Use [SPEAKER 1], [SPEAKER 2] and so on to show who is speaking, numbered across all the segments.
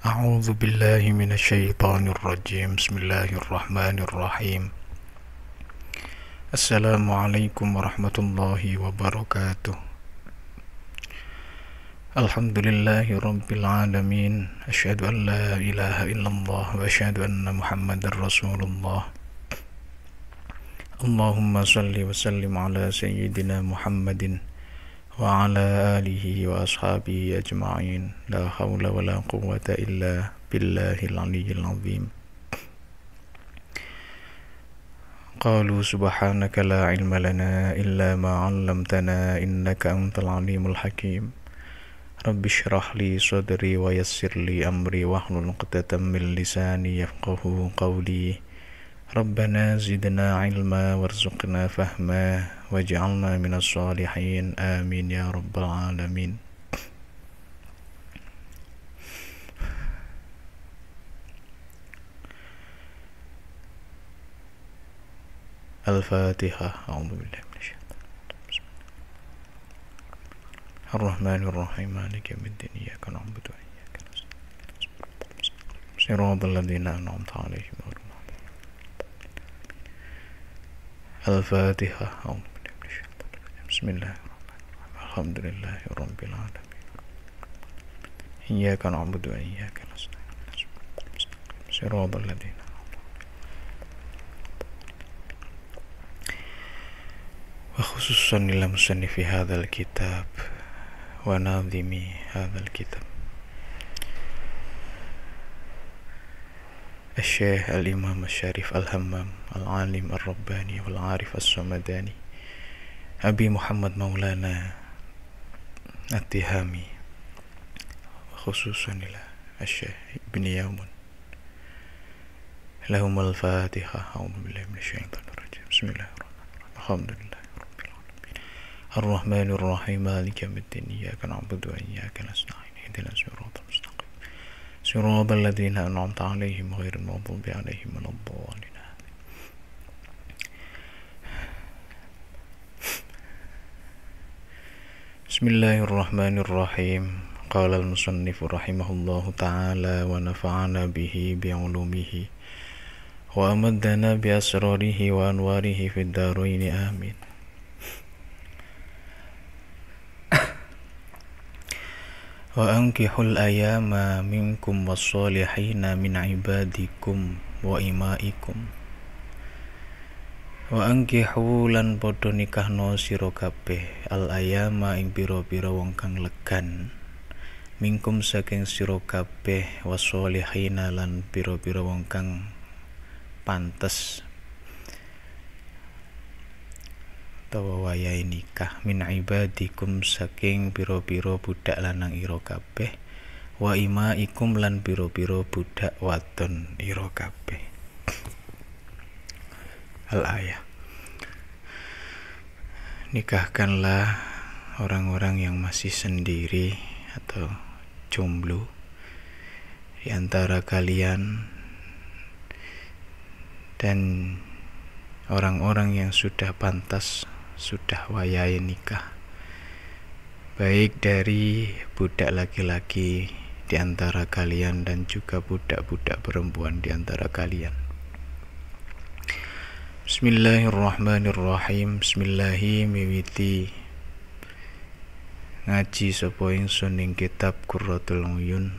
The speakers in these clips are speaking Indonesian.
[SPEAKER 1] أعوذ بالله من الشيطان الرجيم بسم الله الرحمن الرحيم السلام عليكم ورحمة الله وبركاته الحمد لله رب العالمين أشهد أن لا إله إلا الله وأشهد أن محمد رسول الله اللهم صل وسلم على سيدنا محمد وعلى آله وأصحابه أجمعين لا حول ولا قوة إلا بالله العلي العظيم قالوا سبحانك لا علم لنا إلا ما علمتنا إنك أنت العليم الحكيم رب اشرح لي صدري ويسر لي أمري واحلل عقدة من لساني يفقه قولي ربنا زدنا علما وارزقنا فهما واجعلنا من الصالحين آمين يا رب العالمين الفاتحة أعوذ بالله من الشيطان الرحمن الرحيم مالك يوم الدين إياك نعبد وإياك نستعين صراط الذين أنعمت عليهم غير الفاتحة أعوذ بسم الله الرحمن الرحيم الحمد لله رب العالمين إياك نعبد وإياك نستعين صراط الذين وخصوصا مصنف هذا الكتاب وناظمي هذا الكتاب الشيخ الإمام الشريف الهمام العالم الرباني والعارف السمداني أبي محمد مولانا التهامي خصوصا إلى الشيخ ابن يامن لهم الفاتحة أعوذ بالله من الشيطان الرجيم بسم الله الرحمن الرحيم الحمد لله رب العالمين الرحمن الرحيم مالك يوم الدين إياك نعبد وإياك نستعين اهدنا الصراط المستقيم صراط الذين أنعمت عليهم غير المغضوب عليهم ولا الضالين بسم الله الرحمن الرحيم قال المصنف رحمه الله تعالى ونفعنا به بعلومه وأمدنا بأسراره وأنواره في الدارين آمين وأنكحوا الأيام منكم والصالحين من عبادكم وإمائكم wa angkihu lan padha no siro kabeh al ayama ing pira piro wong kang legan mingkum saking sira kabeh wasolihina lan piro piro wong kang pantes tawa wayahe nikah min ibadikum saking piro piro budak lanang iro kabeh wa ikum lan piro piro budak wadon iro kabeh Al-Ayah Nikahkanlah orang-orang yang masih sendiri atau jomblo di antara kalian dan orang-orang yang sudah pantas sudah wayai nikah baik dari budak laki-laki di antara kalian dan juga budak-budak perempuan di antara kalian Bismillahirrahmanirrahim Bismillahirrahim. Ngaji sapa ingsun ing kitab Qurratul Uyun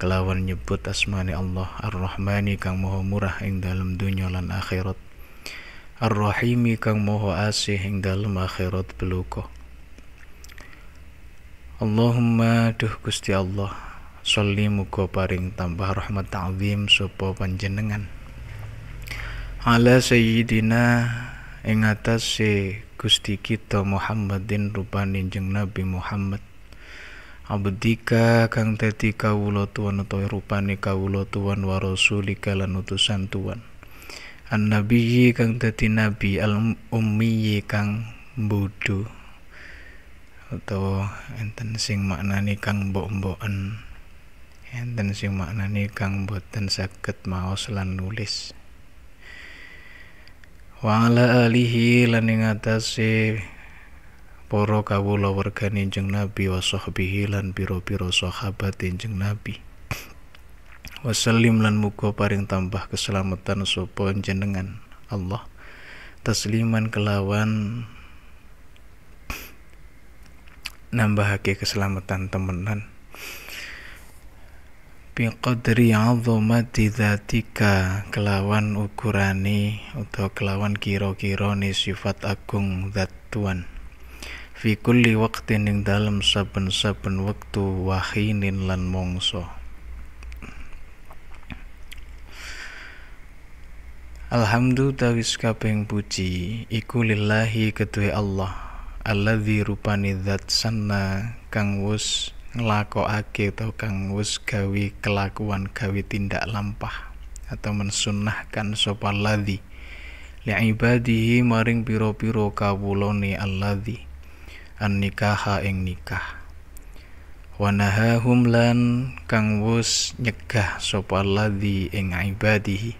[SPEAKER 1] kelawan nyebut asmani Allah Ar-Rahmani kang moho Murah ing dalam dunyolan lan akhirat Ar-Rahimi kang moho Asih ing dalam akhirat beluko Allahumma duh Gusti Allah Sholli muga paring tambah rahmat ta'zim sapa panjenengan ala sayyidina ing atase Gusti kita Muhammadin rupa ninjeng Nabi Muhammad abdika kang dadi kawula atau utawa rupane kawula tuan wa rasulika lan utusan tuan. an nabiyyi kang dadi nabi al ummiyyi kang bodho atau enten sing maknane kang mbok-mboken enten sing maknane kang boten saged maos lan nulis wa ala alihi lan ing atase para kawula wargane Nabi wa sahbihi lan pira-pira sahabat Kanjeng Nabi wasallim lan muga paring tambah keselamatan sapa jenengan Allah tasliman kelawan nambahake keselamatan temenan biqadri azumati dzatika kelawan ukurani atau kelawan kira ni sifat agung zat tuan. fi kulli waqtin ing dalem saben-saben wektu wahinin lan mongso Alhamdulillah tawis puji iku lillahi kedue Allah alladzi rupani zat sanna kang wus nglakokake atau kang wis gawe kelakuan gawe tindak lampah atau mensunahkan sapa ladzi li ibadihi maring piro-piro kawulane alladzi an nikaha ing nikah wanahahum lan kang wis nyegah sapa ladzi ing ibadihi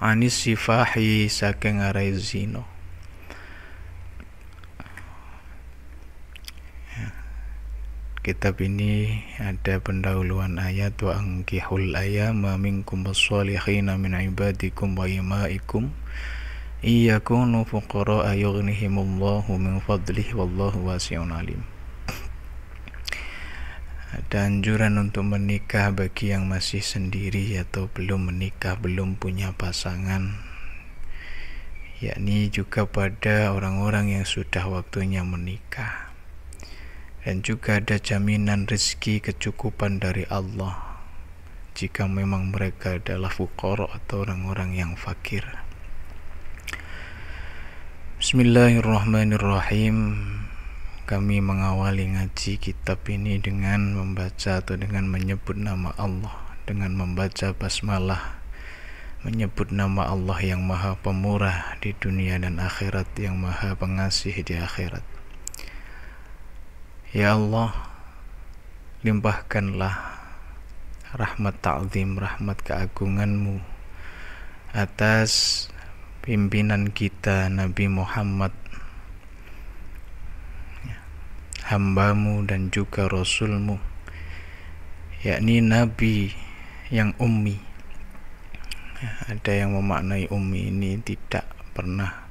[SPEAKER 1] anis sifahi saking arai kitab ini ada pendahuluan ayat wa angkihul ayama minkum bersolihina min ibadikum wa imaikum iyakunu fuqara ayughnihimullahu min fadlih wallahu wasi'un alim ada anjuran untuk menikah bagi yang masih sendiri atau belum menikah belum punya pasangan yakni juga pada orang-orang yang sudah waktunya menikah dan juga ada jaminan rezeki kecukupan dari Allah jika memang mereka adalah fukor atau orang-orang yang fakir Bismillahirrahmanirrahim kami mengawali ngaji kitab ini dengan membaca atau dengan menyebut nama Allah dengan membaca basmalah menyebut nama Allah yang maha pemurah di dunia dan akhirat yang maha pengasih di akhirat Ya Allah limpahkanlah rahmat ta'zim rahmat keagunganmu atas pimpinan kita Nabi Muhammad hambamu dan juga Rasulmu yakni Nabi yang ummi ada yang memaknai ummi ini tidak pernah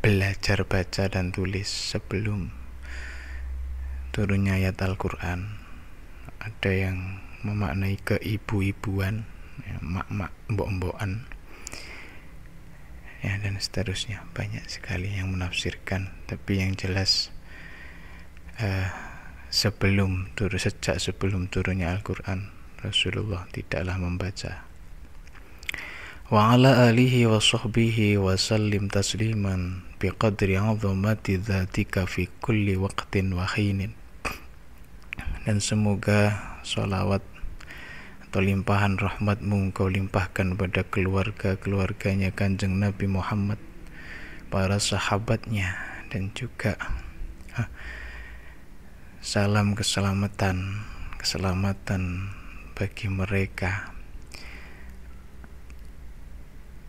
[SPEAKER 1] belajar baca dan tulis sebelum turunnya ayat Al-Quran ada yang memaknai keibu-ibuan ya, mak-mak mbok-mbokan ya dan seterusnya banyak sekali yang menafsirkan tapi yang jelas eh, sebelum turun sejak sebelum turunnya Al-Quran Rasulullah tidaklah membaca wa alihi wa sahbihi wa sallim tasliman biqadri azamati dzatika fi dan semoga sholawat atau limpahan rahmatmu engkau limpahkan pada keluarga-keluarganya kanjeng Nabi Muhammad para sahabatnya dan juga ha, ah, salam keselamatan keselamatan bagi mereka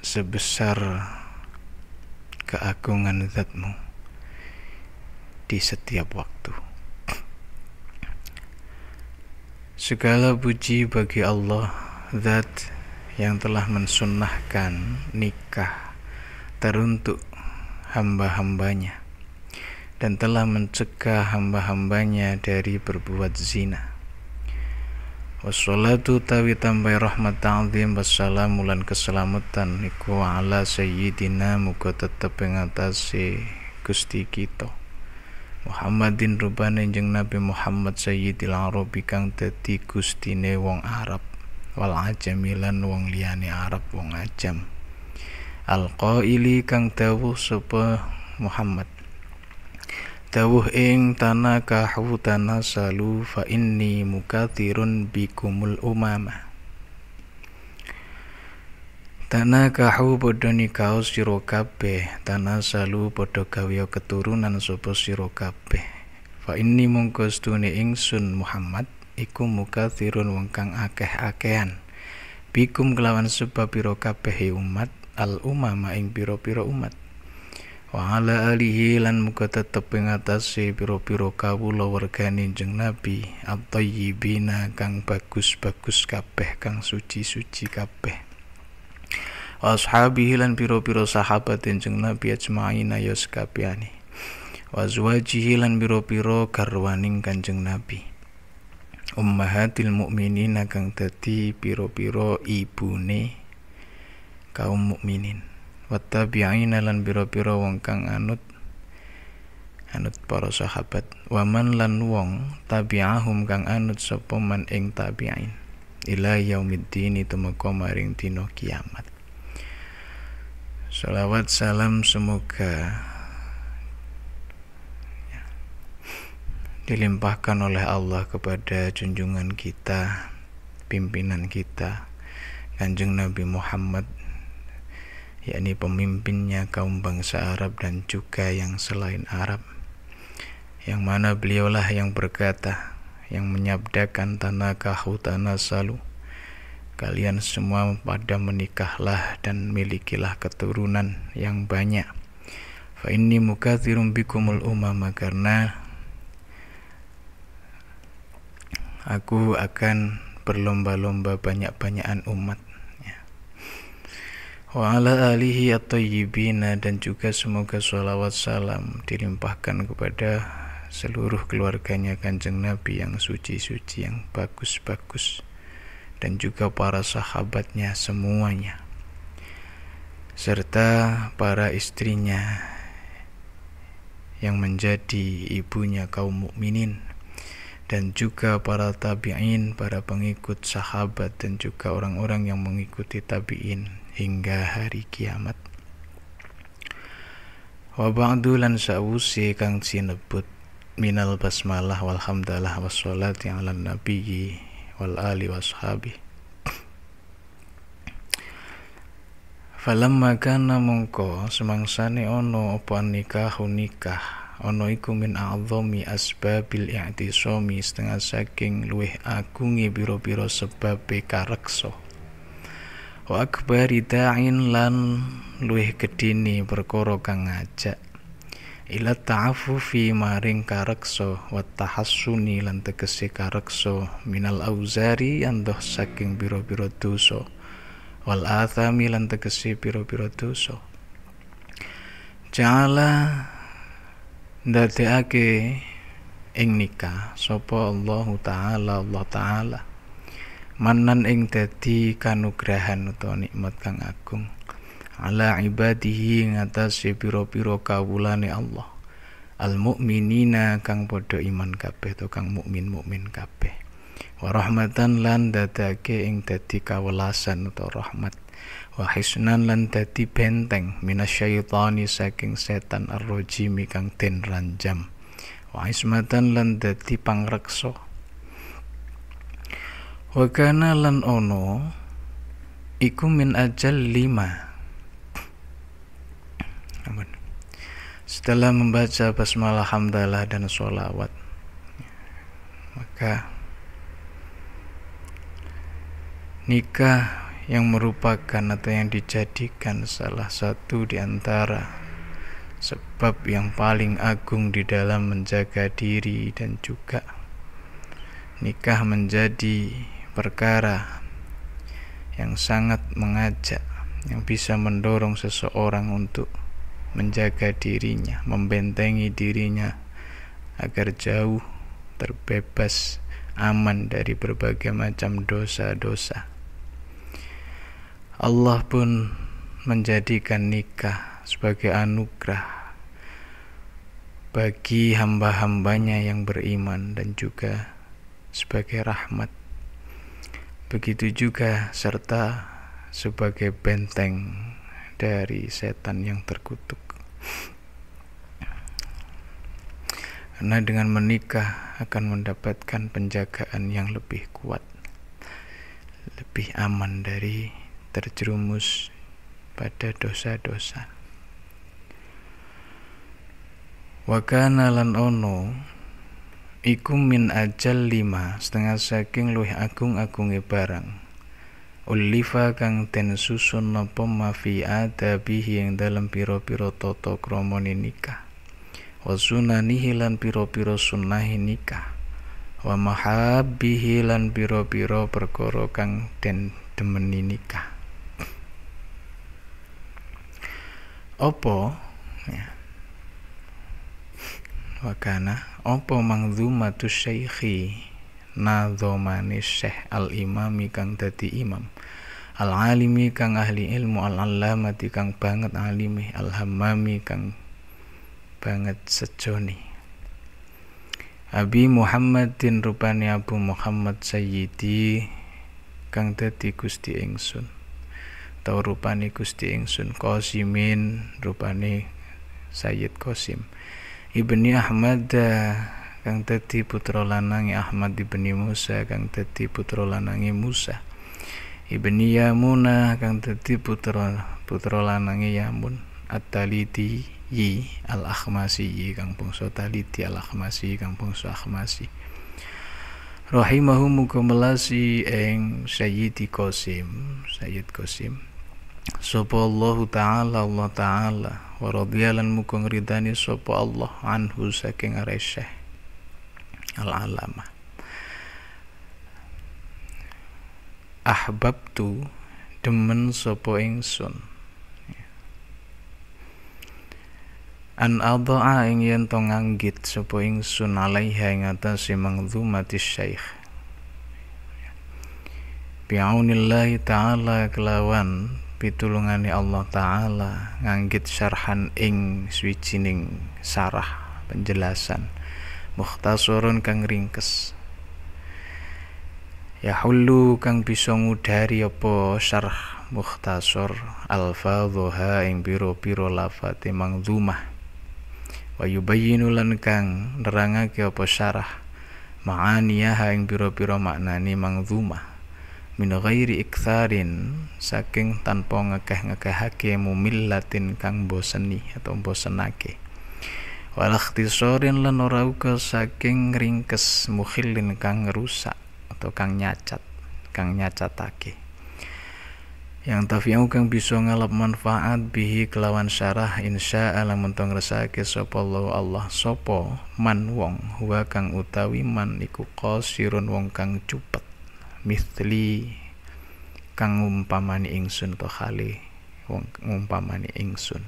[SPEAKER 1] sebesar keagungan zatmu di setiap waktu. Segala puji bagi Allah Zat yang telah mensunahkan nikah teruntuk hamba-hambanya dan telah mencegah hamba-hambanya dari berbuat zina wassalatu tawi tambai rahmat ta'zim wassalamu lan keselamatan iku ala sayyidina muga tetep ing atase Gusti kita Muhammadin rubane jeng Nabi Muhammad sayyidil arabi kang dadi gustine wong Arab wal ajamilan wong liyane Arab wong ajam al qaili kang dawuh sapa Muhammad Dawuh ing tanah kahu tanah salu fa inni tirun bikumul umama. Tanah kahu podo nikau siro kabeh, tanah salu podo gawe keturunan sopo siro kabeh. Fa inni mungko ing sun Muhammad iku muka wong kang akeh-akehan. Bikum kelawan sebab pira kabeh umat al umama ing piro piro umat wa ala alihi lan muka tetep ing piro-piro pira kawula wargane jeng nabi atau thayyibina kang bagus-bagus kabeh kang suci-suci kabeh ashabihi lan piro piro sahabat jeng nabi ajmaina ya sekabiane wa azwajihi lan piro piro garwaning kanjeng nabi ummahatil mukminin kang dadi piro-piro ibune kaum mukminin wattabi'ina lan biro-biro wong kang anut anut para sahabat waman lan wong tabi'ahum kang anut sapa man ing tabi'in ila yaumiddin tumeka maring dina kiamat Salawat salam semoga dilimpahkan oleh Allah kepada junjungan kita, pimpinan kita, Kanjeng Nabi Muhammad yakni pemimpinnya kaum bangsa Arab dan juga yang selain Arab yang mana beliaulah yang berkata yang menyabdakan tanah kahutana salu kalian semua pada menikahlah dan milikilah keturunan yang banyak fa inni mukathirum bikumul umama karena aku akan berlomba-lomba banyak-banyakan umat wa ala alihi at-tayyibina dan juga semoga salawat salam dilimpahkan kepada seluruh keluarganya kanjeng Nabi yang suci-suci yang bagus-bagus dan juga para sahabatnya semuanya serta para istrinya yang menjadi ibunya kaum mukminin dan juga para tabi'in, para pengikut sahabat dan juga orang-orang yang mengikuti tabi'in hingga hari kiamat. Wa ba'du lan sa'usi kang sinebut minal basmalah walhamdalah wassalati ala nabiyyi wal ali washabi. Falamma kana mungko semangsane ono apa nikah nikah ana iku min a'dhami asbabil i'tisami setengah saking luweh agunge biro pira sebab be wa akbari da'in lan luweh gedini perkara kang ngajak ila ta'affufi maring kareksa wa tahassuni lan tegese kareksa minal auzari andoh saking biro-biro dosa wal athami lan tegese biro pira dosa Jala ndadekake ing nikah sapa Allah taala Allah taala manan ing dadi kanugrahan utawa nikmat kang agung ala ibadihi ngatasi pira piro kawulane Allah al mukminina kang padha iman kabeh to kang mukmin mukmin kabeh wa rahmatan lan dadake ing dadi kawelasan utawa rahmat wa hisnan lan dadi benteng minasyaitani saking setan arrojimi kang den ranjam wa ismatan lan dadi pangreksa wa kana lan ono iku min ajal lima Amin. setelah membaca basmalah hamdalah dan sholawat maka nikah yang merupakan atau yang dijadikan salah satu di antara sebab yang paling agung di dalam menjaga diri dan juga nikah menjadi perkara yang sangat mengajak yang bisa mendorong seseorang untuk menjaga dirinya, membentengi dirinya agar jauh terbebas aman dari berbagai macam dosa-dosa. Allah pun menjadikan nikah sebagai anugerah bagi hamba-hambanya yang beriman dan juga sebagai rahmat. Begitu juga serta sebagai benteng dari setan yang terkutuk. Karena dengan menikah akan mendapatkan penjagaan yang lebih kuat, lebih aman dari terjerumus pada dosa-dosa. Wakana lan ono iku min ajal lima setengah saking luih agung agunge barang. Ulifa kang ten susun nopo mafi bihi yang dalam piro-piro toto kromoni nikah. Wasunanihi nihilan piro-piro sunnahi nikah. Wa mahabihi lan piro-piro perkoro kang den demeni nikah. opo ya. wakana opo mangzumatu syaikhi nadhomani syekh al-imami kang dadi imam al-alimi kang ahli ilmu al alamati kang banget alimi al Hamami kang banget sejoni Abi Muhammadin rupani Abu Muhammad Sayyidi kang dadi Gusti Engsun atau rupani Gusti ingsun Qasimin rupani Sayyid Qasim Ibni Ahmad eh, kang dadi putra lanangi ya Ahmad ibni Musa kang dadi putra lanangi Musa Ibni Yamuna kang dadi putra putra lanangi Yamun At-Taliti Yi Al-Akhmasi kang bangsa Taliti Al-Akhmasi kang bangsa Akhmasi rahimahu muga melasi ing Sayyidi Qasim Sayyid Qasim Sopo Allah taala Allah taala wa radiyalan muga Sopo Allah anhu saking aresyeh al ahbab tu demen sapa ingsun an adha'a ing yen to nganggit sapa ingsun alaiha ing atase mangdhumati syaikh bi'aunillahi ta'ala kelawan pitulungane ya Allah taala nganggit syarhan ing swijining sarah penjelasan mukhtasurun kang ringkes ya hulu kang bisa ngudari apa syarh mukhtasor alfadhuha ing piro-piro lafate mangzumah wa yubayyinu lan kang nerangake apa syarah ma'aniyaha ing piro-piro maknani mangzumah min ghairi iktharin saking tanpa ngekeh-ngekehake mumillatin kang boseni atau bosenake wal ikhtisarin lan saking ringkes mukhilin kang rusak atau kang nyacat kang nyacatake yang tafiyau kang bisa ngalap manfaat bihi kelawan syarah insya Allah mentong resake sopo Allah Allah sopo man wong huwa kang utawi man iku kosirun wong kang cupet mithli kang ngumpamani ingsun to khali wong ngumpamani ingsun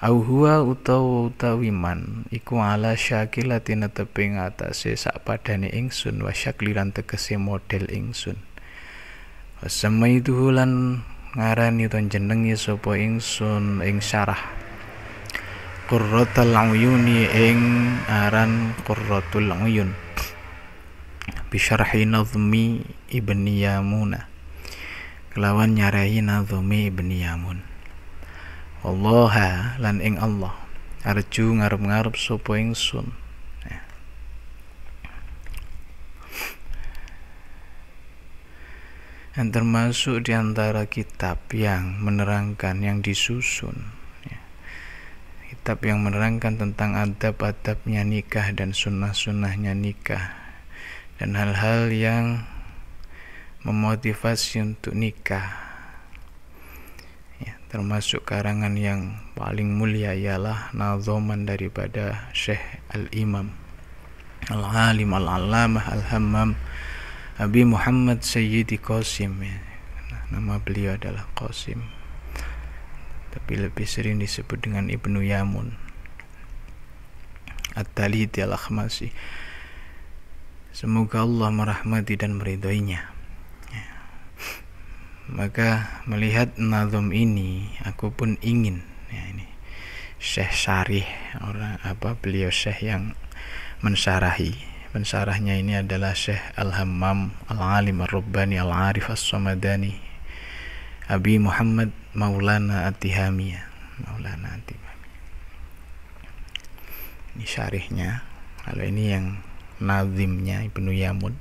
[SPEAKER 1] au huwa utawa utawi man iku ala syakilati netepi ngatasé sakpadane ingsun wa syakliran tegese model ingsun itu lan ngarani itu jenengi sopo ingsun ing syarah qurratul uyuni ing aran kurrotul uyun bisyarhi nazmi ibni yamuna kelawan nyarahi nazmi ibni yamun wallaha lan ing Allah arju ngarep-ngarep sapa ingsun dan ya. termasuk diantara kitab yang menerangkan yang disusun ya. kitab yang menerangkan tentang adab-adabnya nikah dan sunnah-sunnahnya nikah dan hal-hal yang memotivasi untuk nikah ya, termasuk karangan yang paling mulia ialah nazoman daripada Syekh Al-Imam Al-Alim Al-Alamah Al-Hammam Abi Muhammad Sayyidi Qasim ya. nama beliau adalah Qasim tapi lebih sering disebut dengan Ibnu Yamun At-Taliti Al-Akhmasi Semoga Allah merahmati dan meridhoinya. Ya. Maka melihat nazom ini, aku pun ingin ya ini Syekh Syarih orang apa beliau Syekh yang mensyarahi Mensarahnya ini adalah Syekh Al-Hammam Al-Alim Ar-Rubbani Al-Arif As-Samadani Abi Muhammad Maulana At-Tihamiyah Maulana At-Tihamiyah ini syarihnya kalau ini yang nazimnya Ibnu Yamun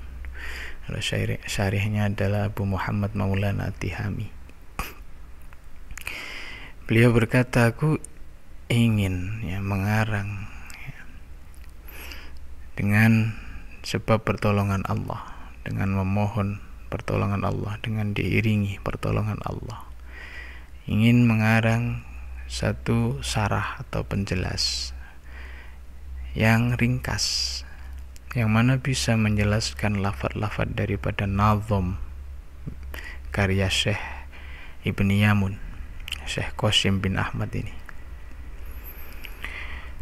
[SPEAKER 1] kalau syarih, syarihnya adalah Abu Muhammad Maulana Tihami beliau berkata aku ingin ya, mengarang ya, dengan sebab pertolongan Allah dengan memohon pertolongan Allah dengan diiringi pertolongan Allah ingin mengarang satu sarah atau penjelas yang ringkas yang mana bisa menjelaskan lafat-lafat daripada nazom karya Syekh Ibn Yamun Syekh Qasim bin Ahmad ini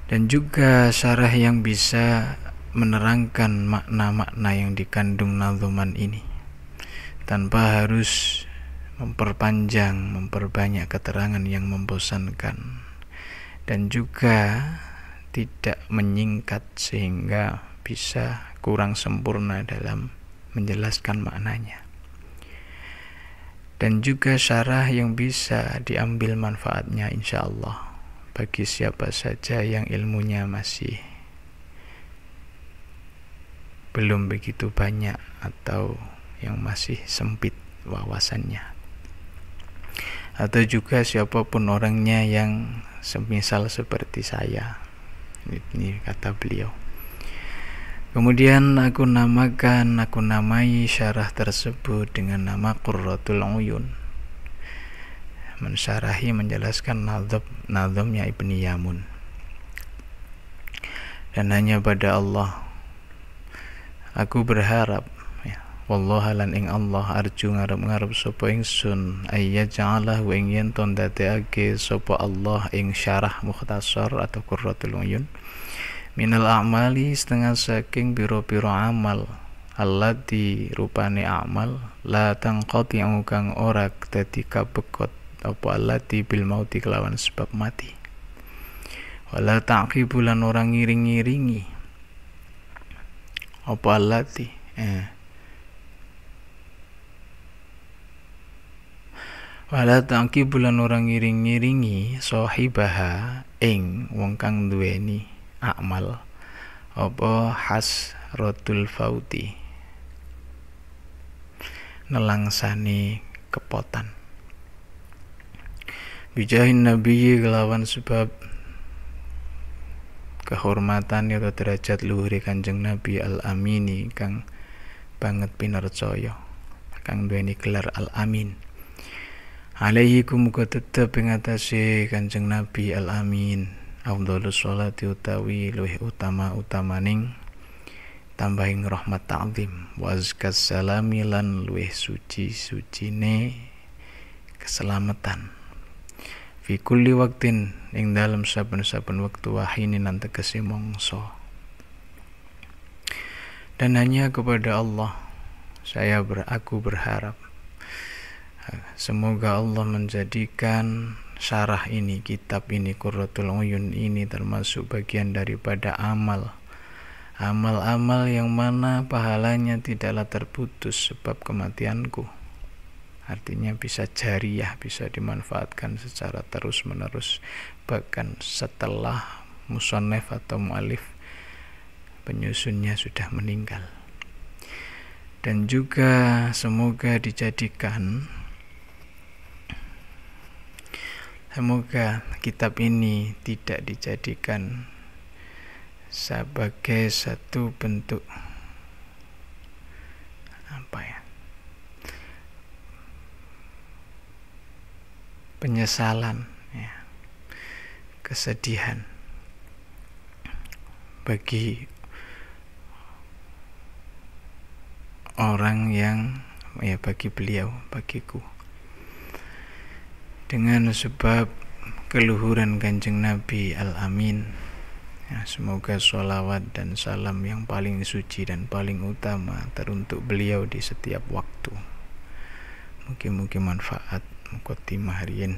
[SPEAKER 1] dan juga syarah yang bisa menerangkan makna-makna yang dikandung nazoman ini tanpa harus memperpanjang, memperbanyak keterangan yang membosankan dan juga tidak menyingkat sehingga bisa kurang sempurna dalam menjelaskan maknanya. Dan juga syarah yang bisa diambil manfaatnya insya Allah bagi siapa saja yang ilmunya masih belum begitu banyak atau yang masih sempit wawasannya. Atau juga siapapun orangnya yang semisal seperti saya. Ini kata beliau. Kemudian aku namakan, aku namai syarah tersebut dengan nama Qurratul Uyun. Mensyarahi menjelaskan nadab, nadabnya Ibni Yamun. Dan hanya pada Allah aku berharap ya, wallaha lan ing Allah arju ngarep-ngarep sapa ingsun ayya ja'alah wa ing yen ton dadekake sapa Allah ing syarah mukhtasar atau Qurratul Uyun minal amali setengah saking biro-biro amal Allah di rupane amal la yang ugang ora dadi kabekot apa di bil mauti kelawan sebab mati wala bulan orang ngiring-ngiringi apa allati eh wala tangki bulan orang ngiring-ngiringi sohibaha ing wong kang duweni amal apa rotul fauti nelangsani kepotan bijahin nabi kelawan sebab kehormatan ya, atau derajat luhuri kanjeng nabi al amini kang banget pinercaya kang dueni gelar al amin alaihi kumuka tetep ingatasi kanjeng nabi al amin afdhalus sholati utawi luih utama-utamaning tambahing rahmat ta'zim wa azkas salami lan luwih suci-sucine keselamatan fi kulli waktin ing dalam saben-saben waktu wahini nan tegese mongso dan hanya kepada Allah saya ber, aku berharap semoga Allah menjadikan syarah ini, kitab ini, Qurratul Uyun ini termasuk bagian daripada amal. Amal-amal yang mana pahalanya tidaklah terputus sebab kematianku. Artinya bisa jariah, bisa dimanfaatkan secara terus-menerus bahkan setelah musonef atau mu'alif penyusunnya sudah meninggal. Dan juga semoga dijadikan Semoga kitab ini tidak dijadikan sebagai satu bentuk apa ya? penyesalan ya. kesedihan bagi orang yang ya bagi beliau bagiku dengan sebab keluhuran kanjeng Nabi Al-Amin ya, semoga sholawat dan salam yang paling suci dan paling utama teruntuk beliau di setiap waktu mungkin-mungkin manfaat mukotimah harian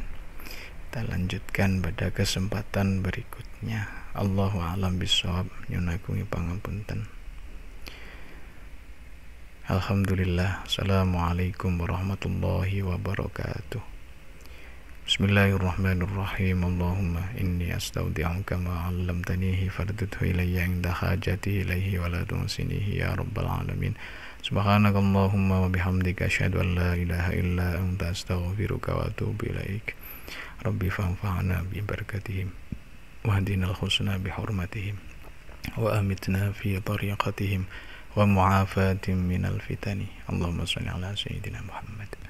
[SPEAKER 1] kita lanjutkan pada kesempatan berikutnya Allahu alam bisawab nyunagungi pangapunten Alhamdulillah Assalamualaikum warahmatullahi wabarakatuh بسم الله الرحمن الرحيم اللهم إني أستودعك ما علمتنيه فردته إلي عند حاجتي إليه ولا تنسنيه يا رب العالمين سبحانك اللهم وبحمدك أشهد أن لا إله إلا أنت أستغفرك وأتوب إليك ربي فانفعنا ببركتهم واهدنا الحسنى بحرمتهم وأمتنا في طريقتهم ومعافاة من الفتن اللهم صل على سيدنا محمد